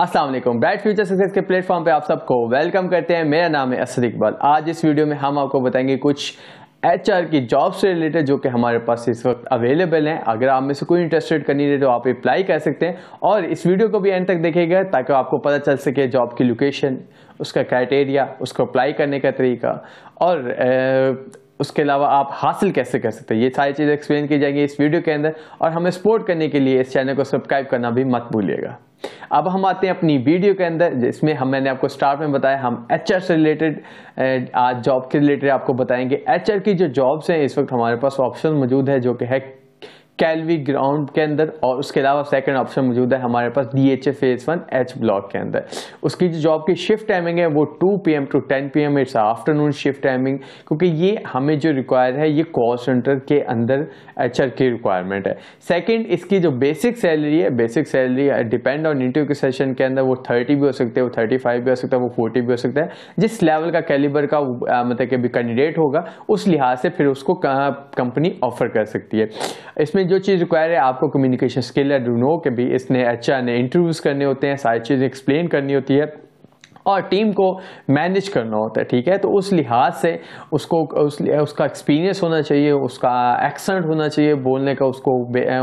Aslam bright future success के platform पे आप सबको वेलकम करते हैं मेरा नाम है असद इकबाल आज इस वीडियो में हम आपको बताएंगे कुछ एच आर की जॉब से रिलेटेड जो कि हमारे पास इस वक्त अवेलेबल हैं अगर आप में से कोई इंटरेस्टेड करनी है तो आप अप्लाई कर सकते हैं और इस वीडियो को भी एंड तक देखेगा ताकि आपको पता चल सके जॉब की लोकेशन उसका क्राइटेरिया उसको अप्लाई करने का तरीका और उसके अलावा आप हासिल कैसे कर सकते हैं ये सारी चीज़ें एक्सप्लेन की जाएंगी इस वीडियो के अंदर और हमें सपोर्ट करने के लिए इस चैनल को सब्सक्राइब करना भी मत भूलिएगा अब हम आते हैं अपनी वीडियो के अंदर जिसमें हम मैंने आपको स्टार्ट में बताया हम एच से रिलेटेड आज जॉब के रिलेटेड आपको बताएंगे एच की जो जॉब्स हैं इस वक्त हमारे पास ऑप्शन मौजूद है जो कि है कैलवी ग्राउंड के अंदर और उसके अलावा सेकंड ऑप्शन मौजूद है हमारे पास D H A phase one H block के अंदर उसकी जो जॉब की शिफ्ट टाइमिंग है वो 2 P M to 10 P M it's afternoon shift timing क्योंकि ये हमें जो रिक्वायर है ये कॉल सेंटर के अंदर एच आर की रिक्वायरमेंट है सेकेंड इसकी जो बेसिक सैलरी है basic salary depend on interview के सेशन के अंदर वो थर्टी भी हो सकते हैं वो थर्टी फाइव भी हो सकता है वो फोर्टी भी हो सकता है जिस लेवल का कैलिबर का मतलब कि अभी कैंडिडेट होगा उस लिहाज से फिर उसको कंपनी ऑफर कर सकती है इसमें में जो चीज़ रिक्वायर है आपको कम्युनिकेशन स्किल है डू नो के भी इसने अच्छा ने इंटरव्यूज़ करने होते हैं सारी चीज़ें एक्सप्लेन करनी होती है और टीम को मैनेज करना होता है ठीक है तो उस लिहाज से उसको उस उसका एक्सपीरियंस होना चाहिए उसका एक्सेंट होना चाहिए बोलने का उसको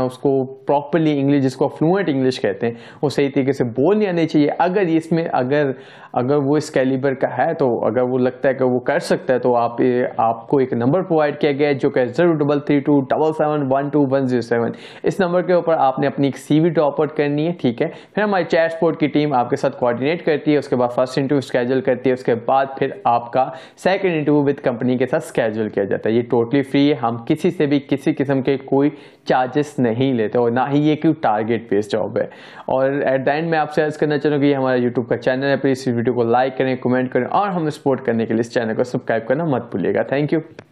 उसको प्रॉपरली इंग्लिश जिसको फ्लुएंट इंग्लिश कहते हैं वो सही तरीके से बोल आनी चाहिए अगर इसमें अगर अगर वो इस कैलिबर का है तो अगर वो लगता है कि वो कर सकता है तो आप आपको एक नंबर प्रोवाइड किया गया है जो कि zero double three two double seven one two one zero seven इस नंबर के ऊपर आपने अपनी एक सी वी ड्रॉप आउट करनी है ठीक है फिर हमारी चैट स्पोर्ट की टीम आपके साथ कोऑर्डिनेट करती है उसके बाद फर्स्ट फर्स्ट इंटरव्यू स्केजल करती है उसके बाद फिर आपका सेकेंड इंटरव्यू विद कंपनी के साथ स्केजल किया जाता है ये टोटली फ्री है हम किसी से भी किसी किस्म के कोई चार्जेस नहीं लेते और ना ही ये क्यों टारगेट बेस्ड जॉब है और एट द एंड में आपसे अर्ज करना चाहूँगा ये हमारा यूट्यूब का चैनल है प्लीज़ इस वीडियो को लाइक करें कमेंट करें और हमें सपोर्ट करने के लिए इस चैनल को सब्सक्राइब करना मत भूलिएगा थैंक यू